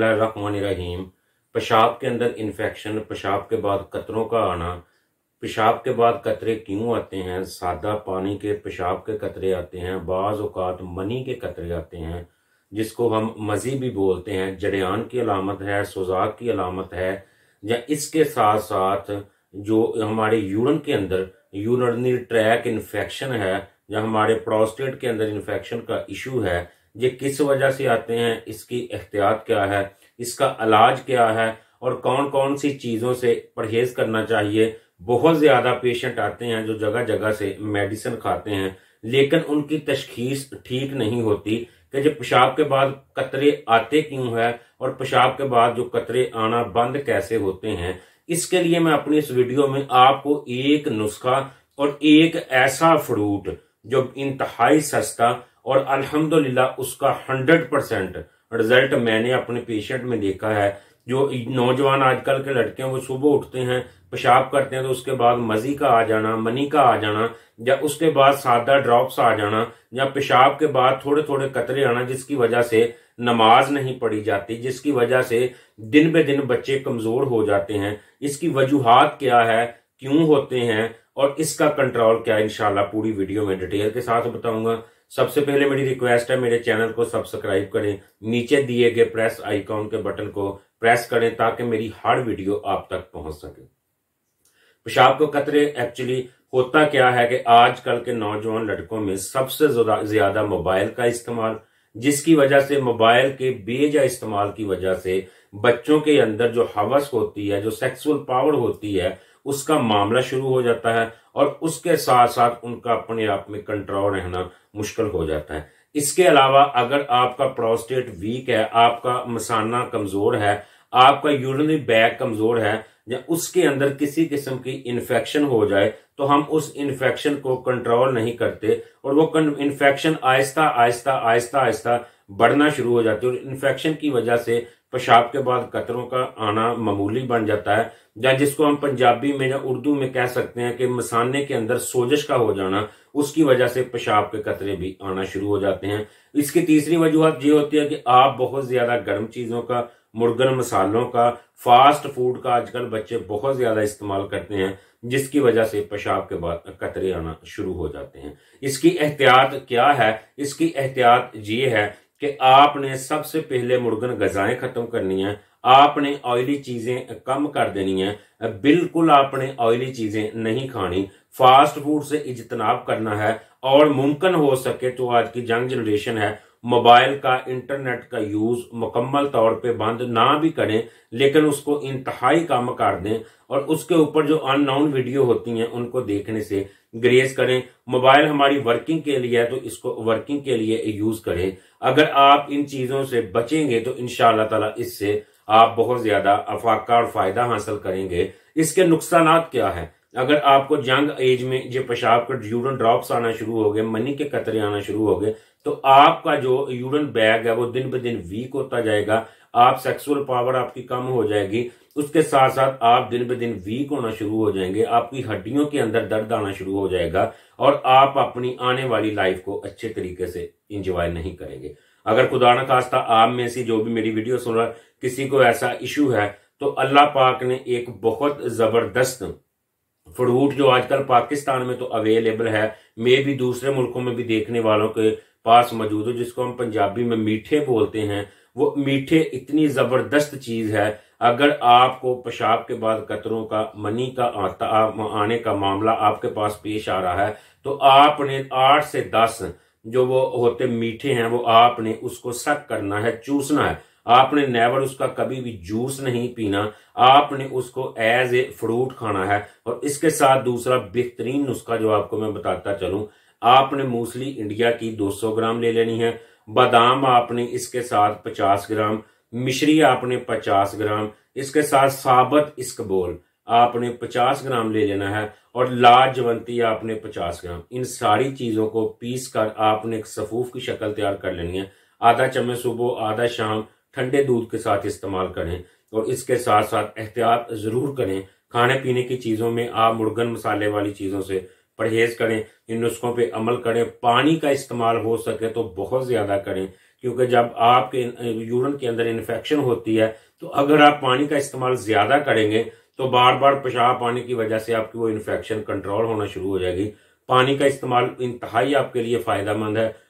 रहीम पेशाब के अंदर इन्फेक्शन पेशाब के बाद कतरों का आना पेशाब के बाद कतरे क्यों आते हैं सादा पानी के पेशाब के कतरे आते हैं बाज़ अवकात मनी के कतरे आते हैं जिसको हम मज़ी भी बोलते हैं जरियान की अलामत है सुजाक की अलामत है या इसके साथ साथ जो हमारे यूरन के अंदर यूरनरी ट्रैक इन्फेक्शन है या हमारे प्रोस्टेट के अंदर इन्फेक्शन का इशू है ये किस वजह से आते हैं इसकी एहतियात क्या है इसका इलाज क्या है और कौन कौन सी चीज़ों से परहेज करना चाहिए बहुत ज़्यादा पेशेंट आते हैं जो जगह जगह से मेडिसिन खाते हैं लेकिन उनकी तशखीस ठीक नहीं होती कि जो पेशाब के बाद कतरे आते क्यों है और पेशाब के बाद जो कतरे आना बंद कैसे होते हैं इसके लिए मैं अपनी इस वीडियो में आपको एक नुस्खा और एक ऐसा फ्रूट जो इंतहाई सस्ता और अल्हम्दुलिल्लाह उसका हंड्रेड परसेंट रिजल्ट मैंने अपने पेशेंट में देखा है जो नौजवान आजकल के लड़के हैं वो सुबह उठते हैं पेशाब करते हैं तो उसके बाद मजी का आ जाना मनी का आ जाना या उसके बाद सादा ड्रॉप्स आ जाना या पेशाब के बाद थोड़े थोड़े कतरे आना जिसकी वजह से नमाज नहीं पढ़ी जाती जिसकी वजह से दिन बे दिन बच्चे कमजोर हो जाते हैं इसकी वजूहत क्या है क्यों होते हैं और इसका कंट्रोल क्या है इनशाला पूरी वीडियो में डिटेल के साथ बताऊंगा सबसे पहले मेरी रिक्वेस्ट है मेरे चैनल को सब्सक्राइब करें नीचे दिए गए प्रेस आइकॉन के बटन को प्रेस करें ताकि मेरी हर वीडियो आप तक पहुंच सके पेशाब को कतरे एक्चुअली होता क्या है कि आजकल के नौजवान लड़कों में सबसे ज्यादा मोबाइल का इस्तेमाल जिसकी वजह से मोबाइल के बेजा इस्तेमाल की वजह से बच्चों के अंदर जो हवस होती है जो सेक्सुअल पावर होती है उसका मामला शुरू हो जाता है और उसके साथ साथ उनका अपने आप में कंट्रोल रहना मुश्किल हो जाता है इसके अलावा अगर आपका प्रोस्टेट वीक है आपका मसाना कमजोर है आपका यूरिनरी बैग कमजोर है या उसके अंदर किसी किस्म की इन्फेक्शन हो जाए तो हम उस इन्फेक्शन को कंट्रोल नहीं करते और वो इन्फेक्शन आहिस्ता आहिस्ता आहिस्ता आहिस्ता बढ़ना शुरू हो जाती है और इन्फेक्शन की वजह से पेशाब के बाद कतरों का आना मामूली बन जाता है या जिसको हम पंजाबी में या उर्दू में कह सकते हैं कि मसाने के अंदर सोजश का हो जाना उसकी वजह से पेशाब के कतरे भी आना शुरू हो जाते हैं इसकी तीसरी वजूहत ये होती है कि आप बहुत ज्यादा गर्म चीजों का मुर्गन मसालों का फास्ट फूड का आजकल बच्चे बहुत ज्यादा इस्तेमाल करते हैं जिसकी वजह से पेशाब के बाद कतरे आना शुरू हो जाते हैं इसकी एहतियात क्या है इसकी एहतियात ये है कि आपने सबसे पहले मुर्गन गजाएं खत्म करनी है आपने ऑयली चीजें कम कर देनी है बिल्कुल आपने ऑयली चीजें नहीं खानी फास्ट फूड से इजतनाब करना है और मुमकिन हो सके तो आज की यंग जनरेशन है मोबाइल का इंटरनेट का यूज मुकम्मल तौर पे बंद ना भी करें लेकिन उसको इंतहाई काम कर दें और उसके ऊपर जो अननाउन वीडियो होती हैं उनको देखने से ग्रेस करें मोबाइल हमारी वर्किंग के लिए है तो इसको वर्किंग के लिए यूज करें अगर आप इन चीजों से बचेंगे तो इन शाह इससे आप बहुत ज्यादा अफाका और फायदा हासिल करेंगे इसके नुकसान क्या है अगर आपको यंग एज में जो पेशाब का यूरन ड्रॉप्स आना शुरू हो गए मनी के कतरे आना शुरू हो गए तो आपका जो यूरन बैग है वो दिन ब दिन वीक होता जाएगा आप सेक्सुअल पावर आपकी कम हो जाएगी उसके साथ साथ आप दिन ब दिन वीक होना शुरू हो जाएंगे आपकी हड्डियों के अंदर दर्द आना शुरू हो जाएगा और आप अपनी आने वाली लाइफ को अच्छे तरीके से इंजॉय नहीं करेंगे अगर खुदा न खास्ता आप में से जो भी मेरी वीडियो सुन रहा किसी को ऐसा इशू है तो अल्लाह पाक ने एक बहुत जबरदस्त फ्रूट जो आजकल पाकिस्तान में तो अवेलेबल है मे भी दूसरे मुल्कों में भी देखने वालों के पास मौजूद हो जिसको हम पंजाबी में मीठे बोलते हैं वो मीठे इतनी जबरदस्त चीज है अगर आपको पेशाब के बाद कतरों का मनी का आता आने का मामला आपके पास पेश आ रहा है तो आपने आठ से दस जो वो होते मीठे हैं वो आपने उसको सक करना है चूसना है आपने नेवर उसका कभी भी जूस नहीं पीना आपने उसको एज ए फ्रूट खाना है और इसके साथ दूसरा बेहतरीन नुस्खा जो आपको मैं बताता चलूं आपने मूसली इंडिया की 200 ग्राम ले लेनी है बादाम आपने इसके साथ 50 ग्राम मिश्री आपने 50 ग्राम इसके साथ साबत इस्कबोल आपने 50 ग्राम ले लेना है और लाजवंती आपने 50 ग्राम इन सारी चीजों को पीस कर आपने एक सफूफ की शक्ल तैयार कर लेनी है आधा चम्मच सुबह आधा शाम ठंडे दूध के साथ इस्तेमाल करें और इसके साथ साथ एहतियात ज़रूर करें खाने पीने की चीज़ों में आप मुर्गन मसाले वाली चीज़ों से परहेज करें इन नुस्खों पे अमल करें पानी का इस्तेमाल हो सके तो बहुत ज़्यादा करें क्योंकि जब आपके यूरन के अंदर इन्फेक्शन होती है तो अगर आप पानी का इस्तेमाल ज़्यादा करेंगे तो बार बार पेशाब पानी की वजह से आपकी वो इन्फेक्शन कंट्रोल होना शुरू हो जाएगी पानी का इस्तेमाल इंतहाई आपके लिए फ़ायदा मंद है